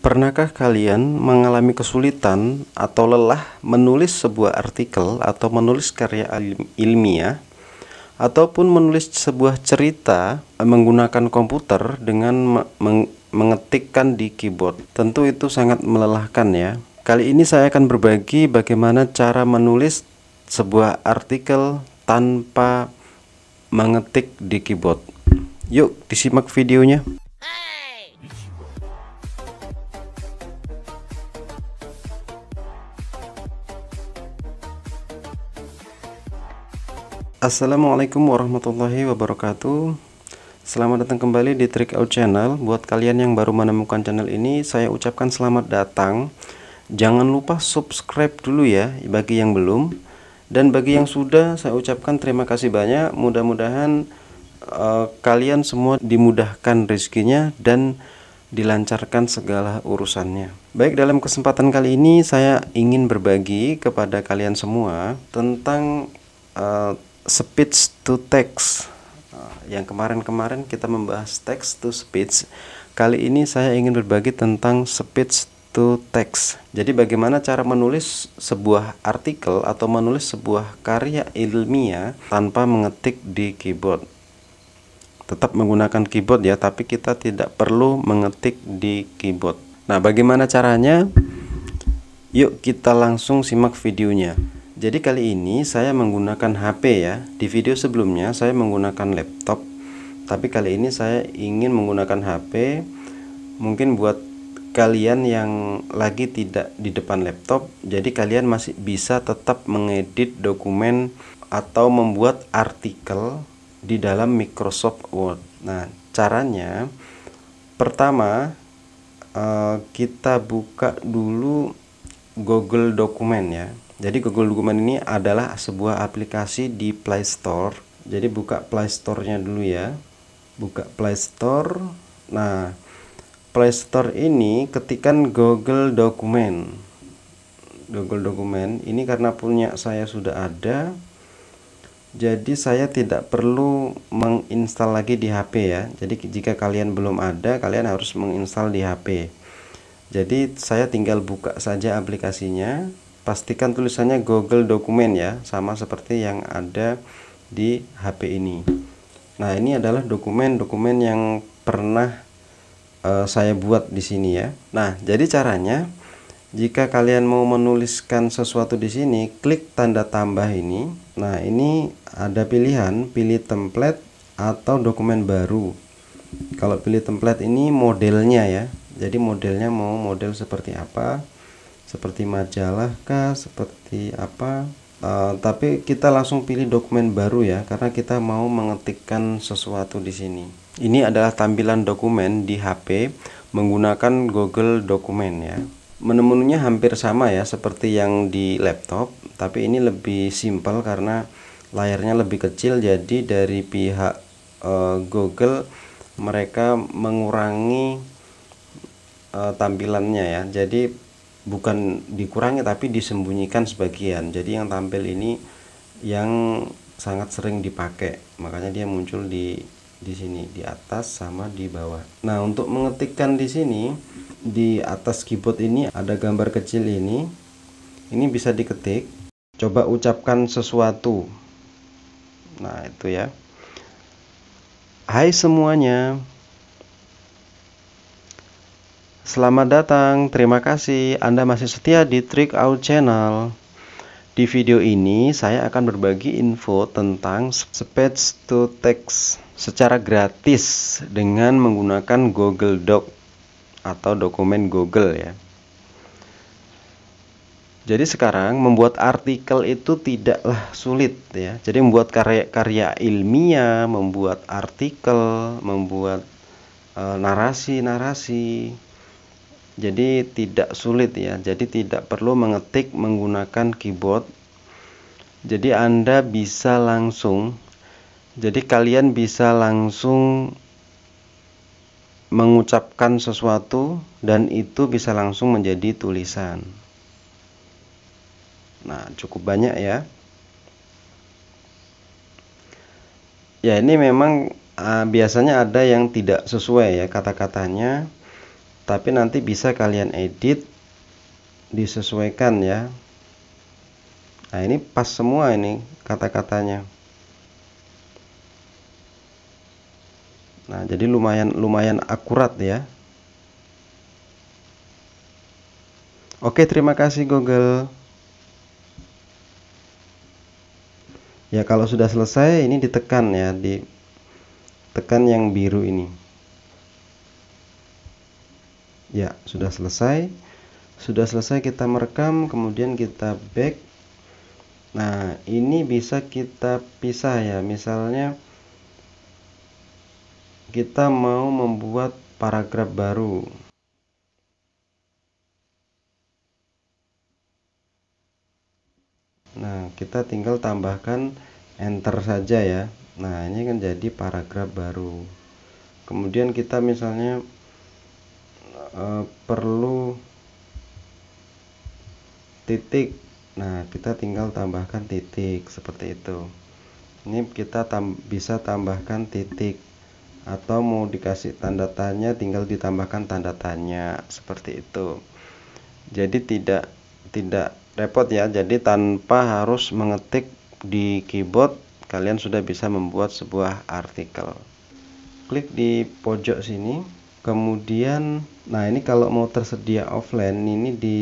Pernahkah kalian mengalami kesulitan atau lelah menulis sebuah artikel atau menulis karya ilmiah ataupun menulis sebuah cerita menggunakan komputer dengan mengetikkan di keyboard? Tentu itu sangat melelahkan ya. Kali ini saya akan berbagi bagaimana cara menulis sebuah artikel tanpa mengetik di keyboard. Yuk, disimak videonya. Assalamualaikum warahmatullahi wabarakatuh Selamat datang kembali di Trick Out Channel Buat kalian yang baru menemukan channel ini Saya ucapkan selamat datang Jangan lupa subscribe dulu ya Bagi yang belum Dan bagi yang sudah saya ucapkan terima kasih banyak Mudah-mudahan uh, Kalian semua dimudahkan rezekinya Dan dilancarkan segala urusannya Baik dalam kesempatan kali ini Saya ingin berbagi kepada kalian semua Tentang uh, speech to text nah, yang kemarin-kemarin kita membahas text to speech kali ini saya ingin berbagi tentang speech to text jadi bagaimana cara menulis sebuah artikel atau menulis sebuah karya ilmiah tanpa mengetik di keyboard tetap menggunakan keyboard ya tapi kita tidak perlu mengetik di keyboard nah bagaimana caranya yuk kita langsung simak videonya jadi kali ini saya menggunakan HP ya. Di video sebelumnya saya menggunakan laptop, tapi kali ini saya ingin menggunakan HP. Mungkin buat kalian yang lagi tidak di depan laptop, jadi kalian masih bisa tetap mengedit dokumen atau membuat artikel di dalam Microsoft Word. Nah, caranya pertama eh, kita buka dulu Google Dokumen ya. Jadi Google Dokumen ini adalah sebuah aplikasi di Play Store. Jadi buka Play Store-nya dulu ya. Buka Play Store. Nah, Play Store ini ketikan Google Dokumen. Google Dokumen ini karena punya saya sudah ada. Jadi saya tidak perlu menginstal lagi di HP ya. Jadi jika kalian belum ada, kalian harus menginstal di HP. Jadi saya tinggal buka saja aplikasinya pastikan tulisannya Google Dokumen ya sama seperti yang ada di HP ini nah ini adalah dokumen-dokumen yang pernah uh, saya buat di sini ya nah jadi caranya jika kalian mau menuliskan sesuatu di sini klik tanda tambah ini nah ini ada pilihan pilih template atau dokumen baru kalau pilih template ini modelnya ya jadi modelnya mau model seperti apa seperti majalah kah seperti apa uh, tapi kita langsung pilih dokumen baru ya karena kita mau mengetikkan sesuatu di sini ini adalah tampilan dokumen di HP menggunakan Google dokumen ya menu-menunya hampir sama ya seperti yang di laptop tapi ini lebih simpel karena layarnya lebih kecil jadi dari pihak uh, Google mereka mengurangi uh, tampilannya ya jadi bukan dikurangi tapi disembunyikan sebagian jadi yang tampil ini yang sangat sering dipakai makanya dia muncul di di sini di atas sama di bawah nah untuk mengetikkan di sini di atas keyboard ini ada gambar kecil ini ini bisa diketik coba ucapkan sesuatu nah itu ya Hai semuanya Selamat datang, terima kasih Anda masih setia di Trick Out Channel. Di video ini saya akan berbagi info tentang speech to text secara gratis dengan menggunakan Google Doc atau dokumen Google ya. Jadi sekarang membuat artikel itu tidaklah sulit ya. Jadi membuat karya-karya ilmiah, membuat artikel, membuat eh, narasi-narasi jadi tidak sulit ya jadi tidak perlu mengetik menggunakan keyboard jadi Anda bisa langsung jadi kalian bisa langsung mengucapkan sesuatu dan itu bisa langsung menjadi tulisan. Nah, cukup banyak ya. Ya, ini memang uh, biasanya ada yang tidak sesuai ya kata-katanya tapi nanti bisa kalian edit disesuaikan ya nah ini pas semua ini kata-katanya nah jadi lumayan lumayan akurat ya Oke, terima kasih Google. Ya, kalau sudah selesai ini ditekan ya, di tekan yang biru ini ya sudah selesai sudah selesai kita merekam kemudian kita back nah ini bisa kita pisah ya misalnya kita mau membuat paragraf baru Nah, kita tinggal tambahkan enter saja ya. Nah, ini kan jadi paragraf baru. Kemudian kita misalnya Eh, perlu titik nah kita tinggal tambahkan titik seperti itu ini kita tam bisa tambahkan titik atau mau dikasih tanda tanya tinggal ditambahkan tanda tanya seperti itu jadi tidak tidak repot ya jadi tanpa harus mengetik di keyboard kalian sudah bisa membuat sebuah artikel klik di pojok sini kemudian nah ini kalau mau tersedia offline ini di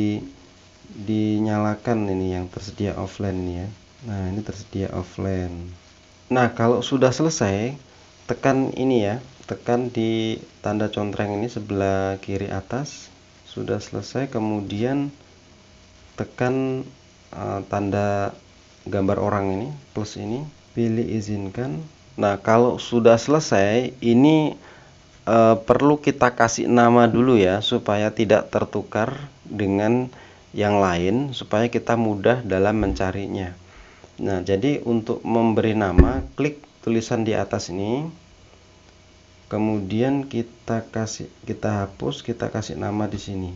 dinyalakan ini yang tersedia offline nih ya nah ini tersedia offline nah kalau sudah selesai tekan ini ya tekan di tanda contreng ini sebelah kiri atas sudah selesai kemudian tekan uh, tanda gambar orang ini plus ini pilih izinkan nah kalau sudah selesai ini e, perlu kita kasih nama dulu ya supaya tidak tertukar dengan yang lain supaya kita mudah dalam mencarinya. Nah, jadi untuk memberi nama, klik tulisan di atas ini. Kemudian kita kasih kita hapus, kita kasih nama di sini.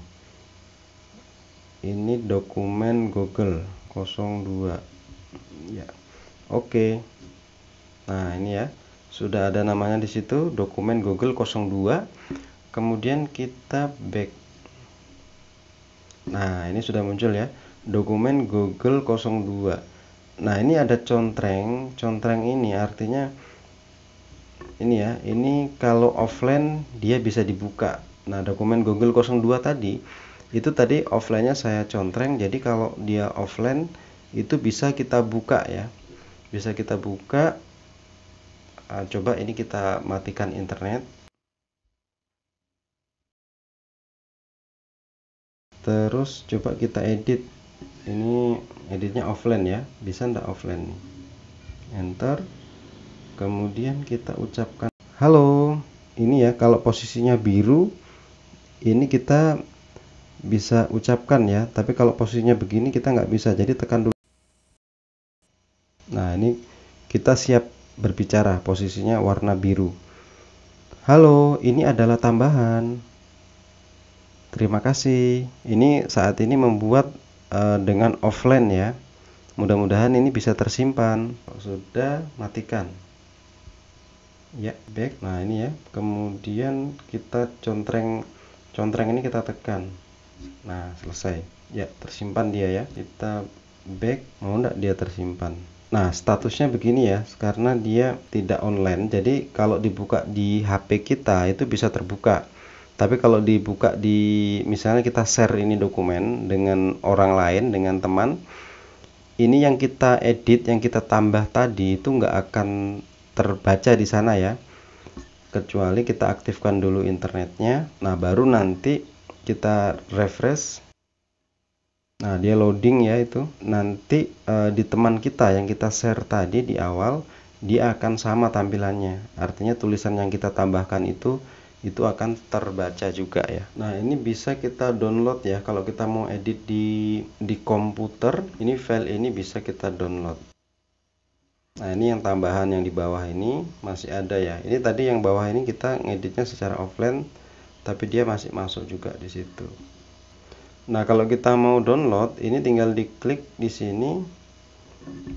Ini dokumen Google 02. Ya. Oke. Nah, ini ya sudah ada namanya di situ dokumen Google 02 kemudian kita back nah ini sudah muncul ya dokumen Google 02 nah ini ada contreng contreng ini artinya ini ya ini kalau offline dia bisa dibuka nah dokumen Google 02 tadi itu tadi offline-nya saya contreng jadi kalau dia offline itu bisa kita buka ya bisa kita buka uh, coba ini kita matikan internet terus coba kita edit ini editnya offline ya bisa ndak offline nih enter kemudian kita ucapkan halo ini ya kalau posisinya biru ini kita bisa ucapkan ya tapi kalau posisinya begini kita nggak bisa jadi tekan dulu nah ini kita siap berbicara, posisinya warna biru. Halo, ini adalah tambahan. Terima kasih. Ini saat ini membuat uh, dengan offline ya. Mudah-mudahan ini bisa tersimpan. Sudah matikan. Ya, back. Nah, ini ya. Kemudian kita contreng contreng ini kita tekan. Nah, selesai. Ya, tersimpan dia ya. Kita back mau enggak dia tersimpan. Nah, statusnya begini ya, karena dia tidak online. Jadi, kalau dibuka di HP kita itu bisa terbuka. Tapi kalau dibuka di misalnya kita share ini dokumen dengan orang lain, dengan teman, ini yang kita edit, yang kita tambah tadi itu nggak akan terbaca di sana ya. Kecuali kita aktifkan dulu internetnya. Nah, baru nanti kita refresh Nah, dia loading ya itu. Nanti e, di teman kita yang kita share tadi di awal, dia akan sama tampilannya. Artinya tulisan yang kita tambahkan itu itu akan terbaca juga ya. Nah, ini bisa kita download ya kalau kita mau edit di di komputer. Ini file ini bisa kita download. Nah, ini yang tambahan yang di bawah ini masih ada ya. Ini tadi yang bawah ini kita ngeditnya secara offline tapi dia masih masuk juga di situ. Nah, kalau kita mau download, ini tinggal diklik di sini,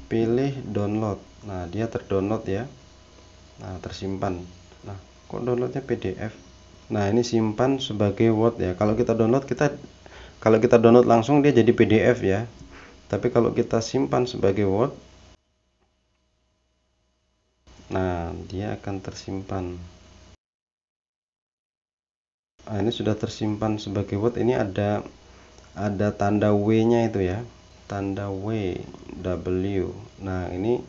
pilih download. Nah, dia terdownload ya. Nah, tersimpan. Nah, kok downloadnya PDF? Nah, ini simpan sebagai Word ya. Kalau kita download, kita kalau kita download langsung dia jadi PDF ya. Tapi kalau kita simpan sebagai Word, nah dia akan tersimpan. Nah, ini sudah tersimpan sebagai Word. Ini ada ada tanda W-nya itu ya tanda W W nah ini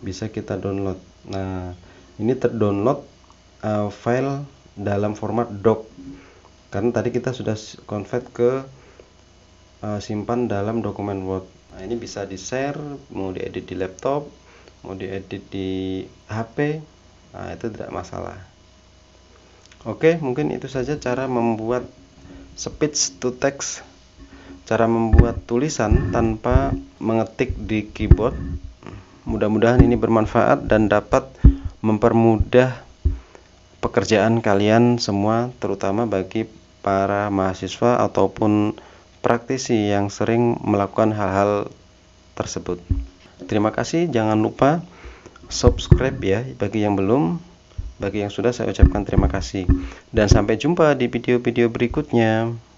bisa kita download nah ini terdownload uh, file dalam format doc karena tadi kita sudah convert ke uh, simpan dalam dokumen Word nah ini bisa di share mau diedit di laptop mau diedit di HP nah itu tidak masalah oke mungkin itu saja cara membuat speech to text cara membuat tulisan tanpa mengetik di keyboard. Mudah-mudahan ini bermanfaat dan dapat mempermudah pekerjaan kalian semua, terutama bagi para mahasiswa ataupun praktisi yang sering melakukan hal-hal tersebut. Terima kasih, jangan lupa subscribe ya bagi yang belum. Bagi yang sudah saya ucapkan terima kasih dan sampai jumpa di video-video berikutnya.